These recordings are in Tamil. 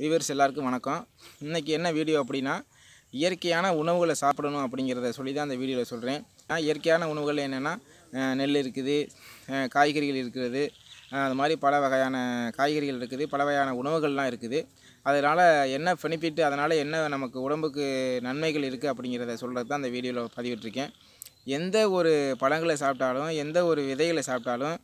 வியூவர்ஸ் எல்லாருக்கும் வணக்கம் இன்றைக்கி என்ன வீடியோ அப்படின்னா இயற்கையான உணவுகளை சாப்பிடணும் அப்படிங்கிறத சொல்லி தான் அந்த வீடியோவில் சொல்கிறேன் இயற்கையான உணவுகள் என்னென்னா நெல் இருக்குது காய்கறிகள் இருக்கிறது அது மாதிரி பல வகையான காய்கறிகள் இருக்குது பல வகையான உணவுகள்லாம் இருக்குது அதனால் என்ன பெனிஃபிட் அதனால் என்ன நமக்கு உடம்புக்கு நன்மைகள் இருக்குது அப்படிங்கிறத சொல்கிறது தான் அந்த வீடியோவில் பதிவிட்டிருக்கேன் எந்த ஒரு பழங்களை சாப்பிட்டாலும் எந்த ஒரு விதைகளை சாப்பிட்டாலும்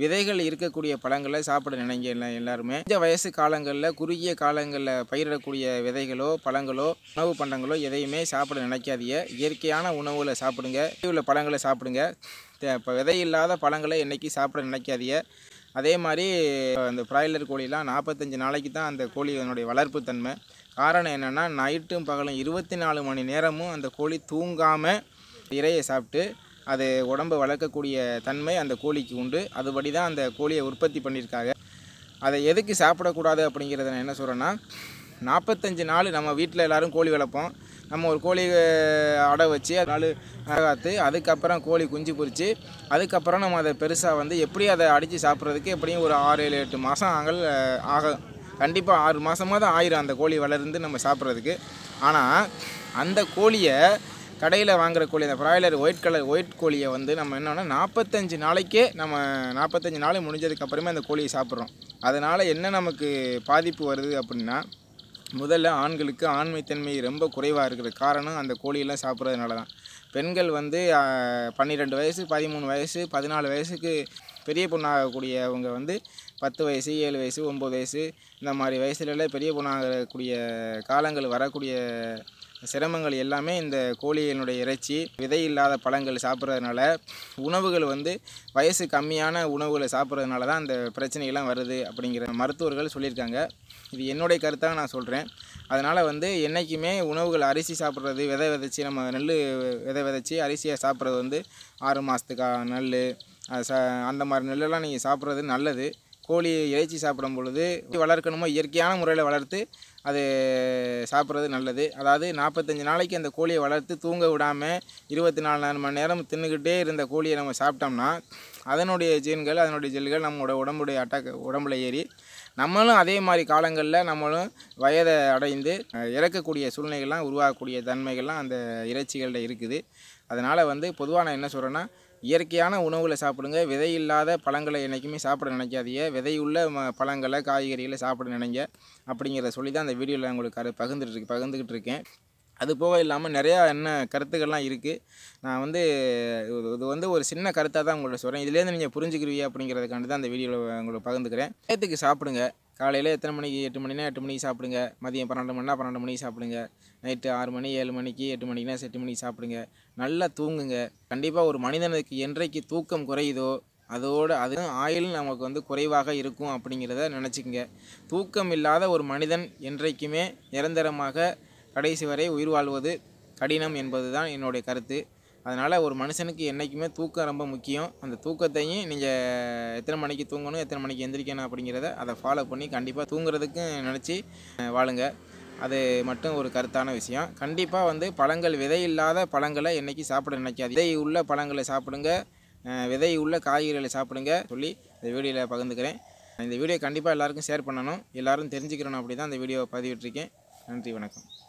விதைகள் இருக்கக்கூடிய பழங்களை சாப்பிட நினைங்க எல்லாருமே இந்த வயசு காலங்களில் குறுகிய காலங்களில் பயிரிடக்கூடிய விதைகளோ பழங்களோ உணவு பண்டங்களோ எதையுமே சாப்பிட நினைக்காதீங்க இயற்கையான உணவுகளை சாப்பிடுங்க உள்ள பழங்களை சாப்பிடுங்க இப்போ விதை இல்லாத பழங்களை என்றைக்கு சாப்பிட நினைக்காதீங்க அதே மாதிரி அந்த ப்ராய்லர் கோழிலாம் நாற்பத்தஞ்சு நாளைக்கு தான் அந்த கோழி அதனுடைய வளர்ப்பு தன்மை காரணம் என்னென்னா நைட்டும் பகலும் இருபத்தி நாலு மணி நேரமும் அந்த கோழி தூங்காமல் இறையை சாப்பிட்டு அது உடம்பு வளர்க்கக்கூடிய தன்மை அந்த கோழிக்கு உண்டு அதுபடி தான் அந்த கோழியை உற்பத்தி பண்ணியிருக்காங்க அதை எதுக்கு சாப்பிடக்கூடாது அப்படிங்கிறத நான் என்ன சொல்கிறேன்னா நாற்பத்தஞ்சு நாள் நம்ம வீட்டில் எல்லோரும் கோழி வளர்ப்போம் நம்ம ஒரு கோழி அடை வச்சு அது நாள் காத்து அதுக்கப்புறம் கோழி குஞ்சு பொறிச்சு அதுக்கப்புறம் நம்ம அதை பெருசாக வந்து எப்படி அதை அடித்து சாப்பிட்றதுக்கு எப்படியும் ஒரு ஆறு ஏழு எட்டு மாதம் ஆகல் ஆக கண்டிப்பாக ஆறு மாதமாக தான் ஆயிரும் அந்த கோழி வளர்ந்து நம்ம சாப்பிட்றதுக்கு ஆனால் அந்த கோழியை கடையில் வாங்குற கோழி அந்த ப்ராய்லர் ஒயிட் கலர் ஒயிட் கோழியை வந்து நம்ம என்னென்னா நாற்பத்தஞ்சு நாளைக்கே நம்ம நாற்பத்தஞ்சு நாள் முடிஞ்சதுக்கப்புறமே அந்த கோழியை சாப்பிட்றோம் அதனால் என்ன நமக்கு பாதிப்பு வருது அப்படின்னா முதல்ல ஆண்களுக்கு ஆண்மைத்தன்மை ரொம்ப குறைவாக இருக்கிற காரணம் அந்த கோழியெல்லாம் சாப்பிட்றதுனால தான் பெண்கள் வந்து பன்னிரெண்டு வயசு பதிமூணு வயசு பதினாலு வயசுக்கு பெரிய பொண்ணாகக்கூடியவங்க வந்து பத்து வயசு ஏழு வயசு ஒம்பது வயசு இந்த மாதிரி வயசுலலாம் பெரிய பொண்ணாகக்கூடிய காலங்கள் வரக்கூடிய சிரமங்கள் எல்லாமே இந்த கோழியினுடைய இறைச்சி விதை இல்லாத பழங்கள் சாப்பிட்றதுனால உணவுகள் வந்து வயசு கம்மியான உணவுகளை சாப்பிட்றதுனால தான் அந்த பிரச்சனைகள்லாம் வருது அப்படிங்கிற மருத்துவர்கள் சொல்லியிருக்காங்க இது என்னுடைய கருத்தாக நான் சொல்கிறேன் அதனால் வந்து என்றைக்குமே உணவுகள் அரிசி சாப்பிட்றது விதை விதைச்சி நம்ம நெல் விதை விதைச்சி அரிசியாக சாப்பிட்றது வந்து ஆறு மாதத்துக்கா நெல் ச அந்த மாதிரி நெல்லெல்லாம் நீங்கள் சாப்பிட்றது நல்லது கோழி இறைச்சி சாப்பிடும் பொழுது வளர்க்கணுமோ இயற்கையான முறையில் வளர்த்து அது சாப்பிட்றது நல்லது அதாவது நாற்பத்தஞ்சு நாளைக்கு அந்த கோழியை வளர்த்து தூங்க விடாமல் இருபத்தி நாலு மணி நேரம் தின்னுக்கிட்டே இருந்த கோழியை நம்ம சாப்பிட்டோம்னா அதனுடைய ஜீன்கள் அதனுடைய ஜெல்கள் நம்மளோட உடம்புடைய அட்டாக் உடம்புல ஏறி நம்மளும் அதே மாதிரி காலங்களில் நம்மளும் வயதை அடைந்து இறக்கக்கூடிய சூழ்நிலைகள்லாம் உருவாகக்கூடிய தன்மைகள்லாம் அந்த இறைச்சிகளில் இருக்குது அதனால் வந்து பொதுவாக நான் என்ன சொல்கிறேன்னா இயற்கையான உணவில் சாப்பிடுங்க விதை இல்லாத பழங்களை என்றைக்குமே சாப்பிட நினைக்காதீங்க விதையுள்ள ம பழங்களை காய்கறிகளை சாப்பிட நினைங்க அப்படிங்கிறத சொல்லி தான் அந்த வீடியோவில் உங்களுக்கு பகிர்ந்துட்டு பகிர்ந்துக்கிட்டு இருக்கேன் அது போக இல்லாமல் நிறையா என்ன கருத்துக்கள்லாம் இருக்குது நான் வந்து இது வந்து ஒரு சின்ன கருத்தாக தான் உங்கள்ட்ட சொல்கிறேன் இதுலேருந்து நீங்கள் புரிஞ்சுக்கிறீ அப்படிங்கிறதுக்காண்டி தான் அந்த வீடியோவில் உங்களை பகிர்ந்துக்கிறேன் நேற்றுக்கு சாப்பிடுங்க காலையில் எத்தனை மணிக்கு எட்டு மணினா எட்டு மணிக்கு சாப்பிடுங்க மதியம் பன்னெண்டு மணினா பன்னெண்டு மணிக்கு சாப்பிடுங்க நைட்டு ஆறு மணி ஏழு மணிக்கு எட்டு மணிக்குனா எட்டு மணிக்கு சாப்பிடுங்க நல்லா தூங்குங்க கண்டிப்பாக ஒரு மனிதனுக்கு என்றைக்கு தூக்கம் குறையுதோ அதோடு அது ஆயில் நமக்கு வந்து குறைவாக இருக்கும் அப்படிங்கிறத நினச்சிக்கங்க தூக்கம் இல்லாத ஒரு மனிதன் என்றைக்குமே நிரந்தரமாக கடைசி வரை உயிர் வாழ்வது கடினம் என்பது தான் என்னுடைய கருத்து அதனால் ஒரு மனுஷனுக்கு என்றைக்குமே தூக்கம் ரொம்ப முக்கியம் அந்த தூக்கத்தையும் நீங்கள் எத்தனை மணிக்கு தூங்கணும் எத்தனை மணிக்கு எந்திரிக்கணும் அப்படிங்கிறத அதை ஃபாலோ பண்ணி கண்டிப்பாக தூங்குறதுக்கும் நினச்சி வாழுங்க அது மட்டும் ஒரு கருத்தான விஷயம் கண்டிப்பாக வந்து பழங்கள் விதை இல்லாத பழங்களை என்றைக்கு சாப்பிட நினைக்காது விதை உள்ள பழங்களை சாப்பிடுங்க விதை உள்ள காய்கறிகளை சாப்பிடுங்க சொல்லி இந்த வீடியோவில் பகிர்ந்துக்கிறேன் இந்த வீடியோ கண்டிப்பாக எல்லாருக்கும் ஷேர் பண்ணணும் எல்லோரும் தெரிஞ்சுக்கிறணும் அப்படி தான் இந்த வீடியோவை பதிவிட்டிருக்கேன் நன்றி வணக்கம்